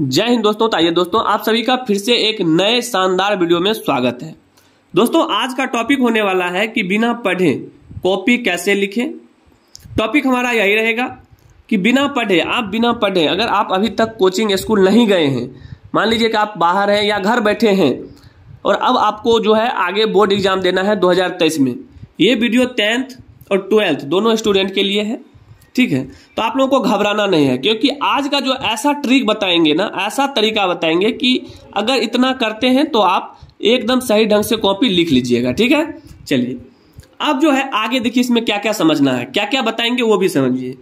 जय हिंद दोस्तों ताइए तो दोस्तों आप सभी का फिर से एक नए शानदार वीडियो में स्वागत है दोस्तों आज का टॉपिक होने वाला है कि बिना पढ़े कॉपी कैसे लिखें टॉपिक हमारा यही रहेगा कि बिना पढ़े आप बिना पढ़े अगर आप अभी तक कोचिंग स्कूल नहीं गए हैं मान लीजिए कि आप बाहर हैं या घर बैठे हैं और अब आपको जो है आगे बोर्ड एग्जाम देना है दो में ये वीडियो टेंथ और ट्वेल्थ दोनों स्टूडेंट के लिए है ठीक है तो आप लोगों को घबराना नहीं है क्योंकि आज का जो ऐसा ट्रिक बताएंगे ना ऐसा तरीका बताएंगे कि अगर इतना करते हैं तो आप एकदम सही ढंग से कॉपी लिख लीजिएगा ठीक है चलिए अब जो है आगे देखिए इसमें क्या क्या समझना है क्या क्या बताएंगे वो भी समझिए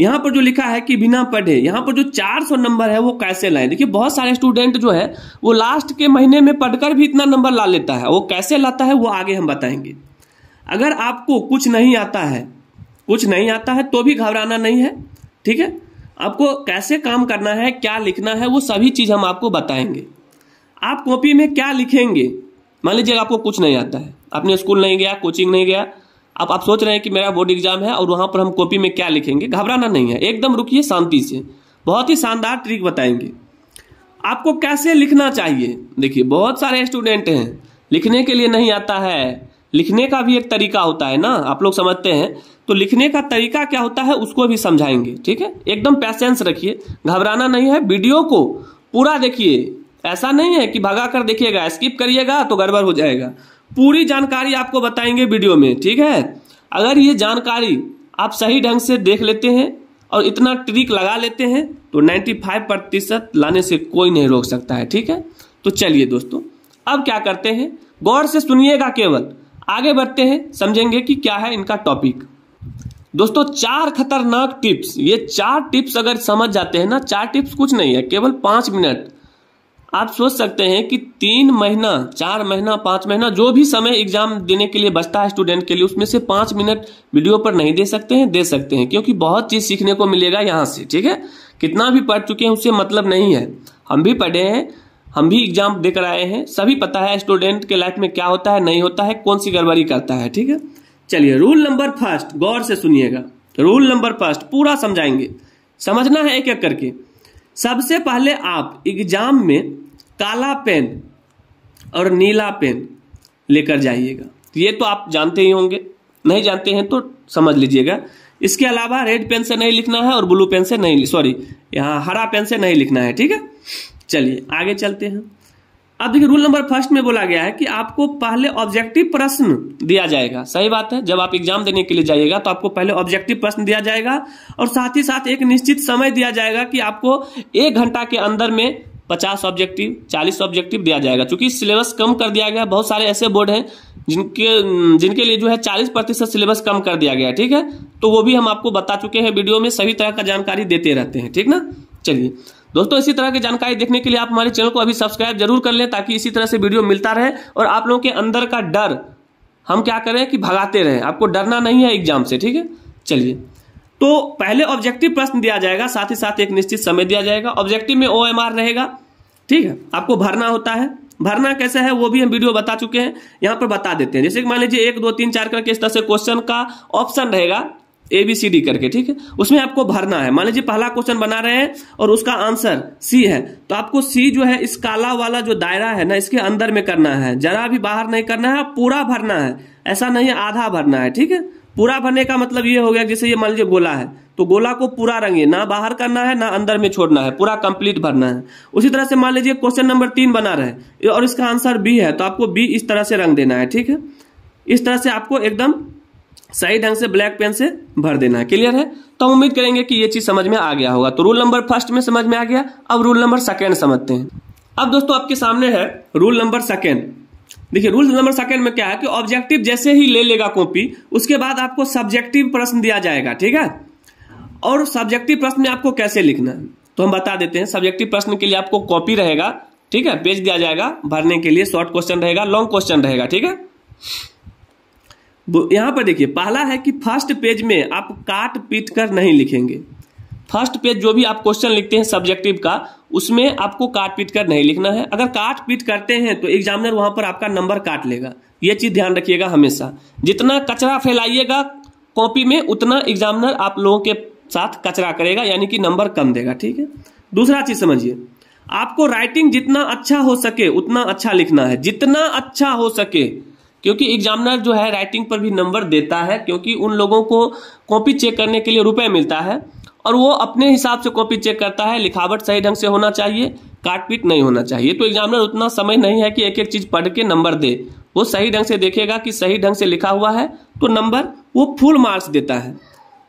यहाँ पर जो लिखा है कि बिना पढ़े यहाँ पर जो 400 नंबर है वो कैसे लाए देखिए बहुत सारे स्टूडेंट जो है वो लास्ट के महीने में पढ़कर भी इतना नंबर ला लेता है वो कैसे लाता है वो आगे हम बताएंगे अगर आपको कुछ नहीं आता है कुछ नहीं आता है तो भी घबराना नहीं है ठीक है आपको कैसे काम करना है क्या लिखना है वो सभी चीज़ हम आपको बताएंगे आप कॉपी में क्या लिखेंगे मान लीजिए आपको कुछ नहीं आता है आपने स्कूल नहीं गया कोचिंग नहीं गया आप आप सोच रहे हैं कि मेरा बोर्ड एग्जाम है और वहां पर हम कॉपी में क्या लिखेंगे घबराना नहीं है एकदम रुकिए शांति से बहुत ही शानदार ट्रिक बताएंगे आपको कैसे लिखना चाहिए देखिए बहुत सारे स्टूडेंट हैं लिखने के लिए नहीं आता है लिखने का भी एक तरीका होता है ना आप लोग समझते हैं तो लिखने का तरीका क्या होता है उसको भी समझाएंगे ठीक है एकदम पैसेंस रखिए घबराना नहीं है वीडियो को पूरा देखिए ऐसा नहीं है कि भगा कर देखिएगा स्किप करिएगा तो गड़बड़ हो जाएगा पूरी जानकारी आपको बताएंगे वीडियो में ठीक है अगर ये जानकारी आप सही ढंग से देख लेते हैं और इतना ट्रिक लगा लेते हैं तो 95 प्रतिशत लाने से कोई नहीं रोक सकता है ठीक है तो चलिए दोस्तों अब क्या करते हैं गौर से सुनिएगा केवल आगे बढ़ते हैं समझेंगे कि क्या है इनका टॉपिक दोस्तों चार खतरनाक टिप्स ये चार टिप्स अगर समझ जाते हैं ना चार टिप्स कुछ नहीं है केवल पांच मिनट आप सोच सकते हैं कि तीन महीना चार महीना पांच महीना जो भी समय एग्जाम देने के लिए बचता है स्टूडेंट के लिए उसमें से पांच मिनट वीडियो पर नहीं दे सकते हैं दे सकते हैं क्योंकि बहुत चीज़ सीखने को मिलेगा यहाँ से ठीक है कितना भी पढ़ चुके हैं उससे मतलब नहीं है हम भी पढ़े हैं हम भी एग्जाम देकर आए हैं सभी पता है स्टूडेंट के लाइफ में क्या होता है नहीं होता है कौन सी गड़बड़ी करता है ठीक है चलिए रूल नंबर फर्स्ट गौर से सुनिएगा रूल नंबर फर्स्ट पूरा समझाएंगे समझना है एक एक करके सबसे पहले आप एग्जाम में काला पेन और नीला पेन लेकर जाइएगा ये तो आप जानते ही होंगे नहीं जानते हैं तो समझ लीजिएगा इसके अलावा रेड पेन से नहीं लिखना है और ब्लू पेन से नहीं सॉरी यहाँ हरा पेन से नहीं लिखना है ठीक है चलिए आगे चलते हैं अब देखिए रूल नंबर फर्स्ट में बोला गया है कि आपको पहले ऑब्जेक्टिव प्रश्न दिया जाएगा सही बात है जब आप एग्जाम देने के लिए जाइएगा तो आपको पहले ऑब्जेक्टिव प्रश्न दिया जाएगा और साथ ही साथ एक निश्चित समय दिया जाएगा कि आपको एक घंटा के अंदर में पचास ऑब्जेक्टिव चालीस ऑब्जेक्टिव दिया जाएगा क्योंकि सिलेबस कम कर दिया गया बहुत सारे ऐसे बोर्ड हैं जिनके जिनके लिए जो है चालीस प्रतिशत सिलेबस कम कर दिया गया ठीक है तो वो भी हम आपको बता चुके हैं वीडियो में सभी तरह का जानकारी देते रहते हैं ठीक ना चलिए दोस्तों इसी तरह की जानकारी देखने के लिए आप हमारे चैनल को अभी सब्सक्राइब जरूर कर लें ताकि इसी तरह से वीडियो मिलता रहे और आप लोगों के अंदर का डर हम क्या करें कि भगाते रहें आपको डरना नहीं है एग्जाम से ठीक है चलिए तो पहले ऑब्जेक्टिव प्रश्न दिया जाएगा साथ ही साथ एक निश्चित समय दिया जाएगा ऑब्जेक्टिव में ओ रहेगा ठीक है आपको भरना होता है भरना कैसे है वो भी हम वीडियो बता चुके हैं यहां पर बता देते हैं जैसे कि मान लीजिए एक दो तीन चार करके इस तरह से क्वेश्चन का ऑप्शन रहेगा ए बी सी डी करके ठीक है उसमें आपको भरना है मान लीजिए पहला क्वेश्चन बना रहे हैं और उसका आंसर सी है तो आपको सी जो है इस काला वाला जो दायरा है ना इसके अंदर में करना है जरा भी बाहर नहीं करना है पूरा भरना है ऐसा नहीं है आधा भरना है ठीक है पूरा भरने का मतलब ये हो गया जैसे ये मान लीजिए गोला है तो गोला को पूरा रंगे ना बाहर करना है ना अंदर में छोड़ना है पूरा कंप्लीट भरना है उसी तरह से मान लीजिए क्वेश्चन नंबर तीन बना रहे और इसका आंसर बी है तो आपको बी इस तरह से रंग देना है ठीक है इस तरह से आपको एकदम सही ढंग से ब्लैक पेन से भर देना है क्लियर है तो हम उम्मीद करेंगे कि ये चीज समझ में आ गया होगा तो रूल नंबर फर्स्ट में समझ में आ गया अब रूल नंबर सेकेंड समझते हैं अब दोस्तों आपके सामने है रूल नंबर सेकेंड देखिए रूल नंबर सेकंड में क्या है कि ऑब्जेक्टिव जैसे ही ले लेगा कॉपी उसके बाद आपको सब्जेक्टिव प्रश्न दिया जाएगा ठीक है और सब्जेक्टिव प्रश्न में आपको कैसे लिखना है तो हम बता देते हैं सब्जेक्टिव प्रश्न के लिए आपको कॉपी रहेगा ठीक है पेज दिया जाएगा भरने के लिए शॉर्ट क्वेश्चन रहेगा लॉन्ग क्वेश्चन रहेगा ठीक है यहाँ पर देखिए पहला है कि फर्स्ट पेज में आप काट पीट कर नहीं लिखेंगे फर्स्ट पेज जो भी आप क्वेश्चन लिखते हैं सब्जेक्टिव का उसमें आपको काट पीट कर नहीं लिखना है अगर काट पीट करते हैं तो एग्जामिनर वहां पर आपका नंबर काट लेगा ये चीज ध्यान रखिएगा हमेशा जितना कचरा फैलाइएगा कॉपी में उतना एग्जामिनर आप लोगों के साथ कचरा करेगा यानी कि नंबर कम देगा ठीक है दूसरा चीज समझिए आपको राइटिंग जितना अच्छा हो सके उतना अच्छा लिखना है जितना अच्छा हो सके क्योंकि एग्जामिनर जो है राइटिंग पर भी नंबर देता है क्योंकि उन लोगों को कॉपी चेक करने के लिए रुपए मिलता है और वो अपने हिसाब से कॉपी चेक करता है लिखावट सही ढंग से होना चाहिए काटपीट नहीं होना चाहिए तो एग्जामिनर उतना समय नहीं है कि एक एक चीज पढ़ के नंबर दे वो सही ढंग से देखेगा कि सही ढंग से लिखा हुआ है तो नंबर वो फुल मार्क्स देता है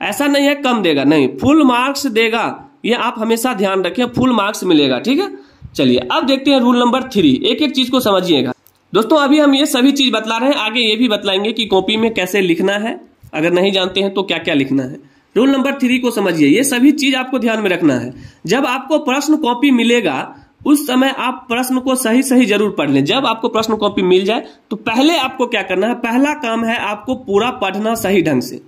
ऐसा नहीं है कम देगा नहीं फुल मार्क्स देगा ये आप हमेशा ध्यान रखें फुल मार्क्स मिलेगा ठीक है चलिए अब देखते हैं रूल नंबर थ्री एक एक चीज को समझिएगा दोस्तों अभी हम ये सभी चीज़ बतला रहे हैं आगे ये भी बतलाएंगे कि कॉपी में कैसे लिखना है अगर नहीं जानते हैं तो क्या क्या लिखना है रूल नंबर थ्री को समझिए ये सभी चीज़ आपको ध्यान में रखना है जब आपको प्रश्न कॉपी मिलेगा उस समय आप प्रश्न को सही सही जरूर पढ़ लें जब आपको प्रश्न कॉपी मिल जाए तो पहले आपको क्या करना है पहला काम है आपको पूरा पढ़ना सही ढंग से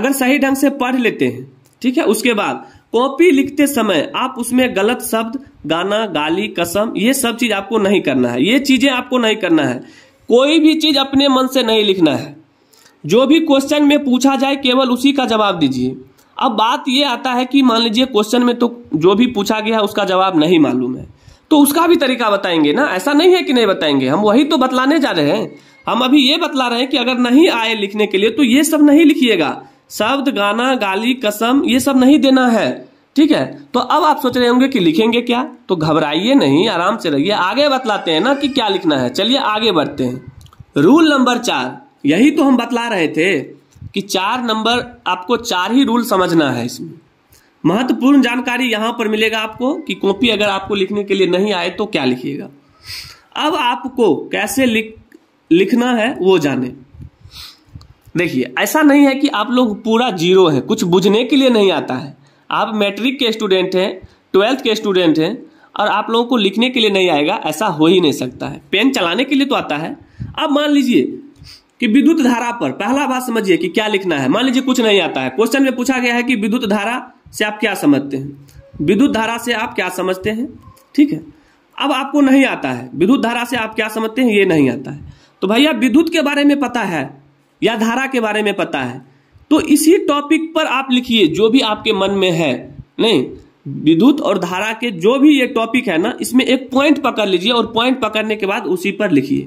अगर सही ढंग से पढ़ लेते हैं ठीक है उसके बाद कॉपी लिखते समय आप उसमें गलत शब्द गाना गाली कसम ये सब चीज आपको नहीं करना है ये चीजें आपको नहीं करना है कोई भी चीज अपने मन से नहीं लिखना है जो भी क्वेश्चन में पूछा जाए केवल उसी का जवाब दीजिए अब बात ये आता है कि मान लीजिए क्वेश्चन में तो जो भी पूछा गया उसका जवाब नहीं मालूम है तो उसका भी तरीका बताएंगे ना ऐसा नहीं है कि नहीं बताएंगे हम वही तो बतलाने जा रहे हैं हम अभी ये बतला रहे हैं कि अगर नहीं आए लिखने के लिए तो ये सब नहीं लिखिएगा शब्द गाना गाली कसम ये सब नहीं देना है ठीक है तो अब आप सोच रहे होंगे कि लिखेंगे क्या तो घबराइए नहीं आराम से रहिए आगे बतलाते हैं ना कि क्या लिखना है चलिए आगे बढ़ते हैं रूल नंबर चार यही तो हम बतला रहे थे कि चार नंबर आपको चार ही रूल समझना है इसमें महत्वपूर्ण जानकारी यहां पर मिलेगा आपको कि कॉपी अगर आपको लिखने के लिए नहीं आए तो क्या लिखिएगा अब आपको कैसे लिख लिखना है वो जाने देखिए ऐसा नहीं है कि आप लोग पूरा जीरो हैं कुछ बुझने के लिए नहीं आता है आप मैट्रिक के स्टूडेंट हैं ट्वेल्थ के स्टूडेंट हैं और आप लोगों को लिखने के लिए नहीं आएगा ऐसा हो ही नहीं सकता है पेन चलाने के लिए तो आता है अब मान लीजिए कि विद्युत धारा पर पहला बात समझिए कि क्या लिखना है मान लीजिए कुछ नहीं आता है क्वेश्चन में पूछा गया है कि विद्युत धारा से आप क्या समझते हैं विद्युत धारा से आप क्या समझते हैं ठीक है अब आपको नहीं आता है विद्युत धारा से आप क्या समझते हैं ये नहीं आता है तो भैया विद्युत के बारे में पता है या धारा के बारे में पता है तो इसी टॉपिक पर आप लिखिए जो भी आपके मन में है नहीं विद्युत और धारा के जो भी ये टॉपिक है ना इसमें एक पॉइंट पकड़ लीजिए और पॉइंट पकड़ने के बाद उसी पर लिखिए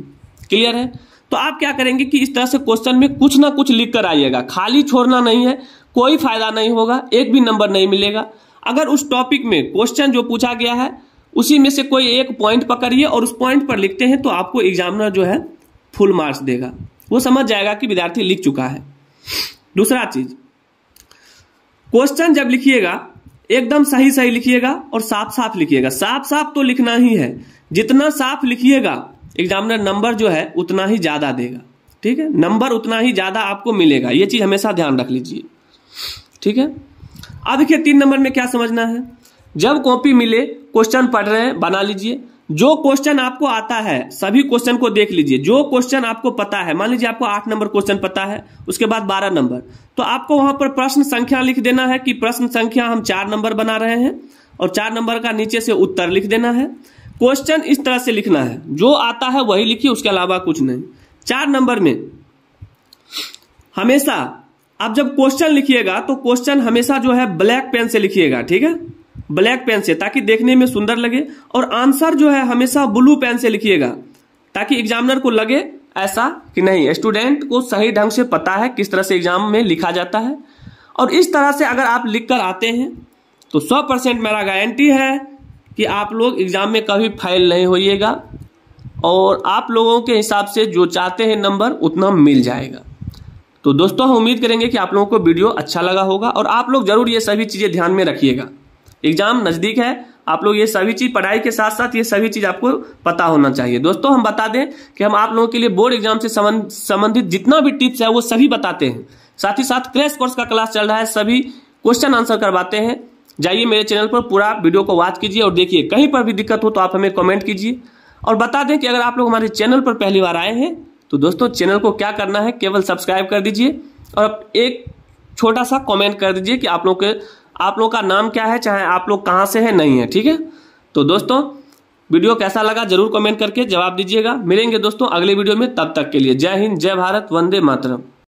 क्लियर है तो आप क्या करेंगे कि इस तरह से क्वेश्चन में कुछ ना कुछ लिख कर आइएगा खाली छोड़ना नहीं है कोई फायदा नहीं होगा एक भी नंबर नहीं मिलेगा अगर उस टॉपिक में क्वेश्चन जो पूछा गया है उसी में से कोई एक पॉइंट पकड़िए और उस पॉइंट पर लिखते हैं तो आपको एग्जामिनर जो है फुल मार्क्स देगा वो समझ जाएगा कि विद्यार्थी लिख चुका है दूसरा चीज क्वेश्चन जब लिखिएगा एकदम सही सही लिखिएगा और साफ साफ लिखिएगा साफ साफ तो लिखना ही है जितना साफ लिखिएगा एग्जामिनर नंबर जो है उतना ही ज्यादा देगा ठीक है नंबर उतना ही ज्यादा आपको मिलेगा ये चीज हमेशा ध्यान रख लीजिए ठीक है अब देखिए तीन नंबर में क्या समझना है जब कॉपी मिले क्वेश्चन पढ़ रहे हैं बना लीजिए जो क्वेश्चन आपको आता है सभी क्वेश्चन को देख लीजिए जो क्वेश्चन आपको पता है मान लीजिए आपको आठ नंबर क्वेश्चन पता है उसके बाद बारह नंबर तो आपको वहां पर प्रश्न संख्या लिख देना है कि प्रश्न संख्या हम चार नंबर बना रहे हैं और चार नंबर का नीचे से उत्तर लिख देना है क्वेश्चन इस तरह से लिखना है जो आता है वही लिखिए उसके अलावा कुछ नहीं चार नंबर में हमेशा आप जब क्वेश्चन लिखिएगा तो क्वेश्चन हमेशा जो है ब्लैक पेन से लिखिएगा ठीक है ब्लैक पेन से ताकि देखने में सुंदर लगे और आंसर जो है हमेशा ब्लू पेन से लिखिएगा ताकि एग्जामिनर को लगे ऐसा कि नहीं स्टूडेंट को सही ढंग से पता है किस तरह से एग्जाम में लिखा जाता है और इस तरह से अगर आप लिख कर आते हैं तो सौ परसेंट मेरा गारंटी है कि आप लोग एग्ज़ाम में कभी फाइल नहीं होइएगा और आप लोगों के हिसाब से जो चाहते हैं नंबर उतना मिल जाएगा तो दोस्तों हम उम्मीद करेंगे कि आप लोगों को वीडियो अच्छा लगा होगा और आप लोग ज़रूर ये सभी चीज़ें ध्यान में रखिएगा एग्जाम नज़दीक है आप लोग ये सभी चीज़ पढ़ाई के साथ साथ ये सभी चीज़ आपको पता होना चाहिए दोस्तों हम बता दें कि हम आप लोगों के लिए बोर्ड एग्जाम से संबंधित जितना भी टिप्स है वो सभी बताते हैं साथ ही साथ क्रैश कोर्स का क्लास चल रहा है सभी क्वेश्चन आंसर करवाते हैं जाइए मेरे चैनल पर पूरा वीडियो को वॉच कीजिए और देखिए कहीं पर भी दिक्कत हो तो आप हमें कमेंट कीजिए और बता दें कि अगर आप लोग हमारे चैनल पर पहली बार आए हैं तो दोस्तों चैनल को क्या करना है केवल सब्सक्राइब कर दीजिए और एक छोटा सा कमेंट कर दीजिए कि आप लोग के आप लोग का नाम क्या है चाहे आप लोग कहाँ से हैं नहीं है ठीक है तो दोस्तों वीडियो कैसा लगा जरूर कमेंट करके जवाब दीजिएगा मिलेंगे दोस्तों अगले वीडियो में तब तक के लिए जय हिंद जय भारत वंदे मातरम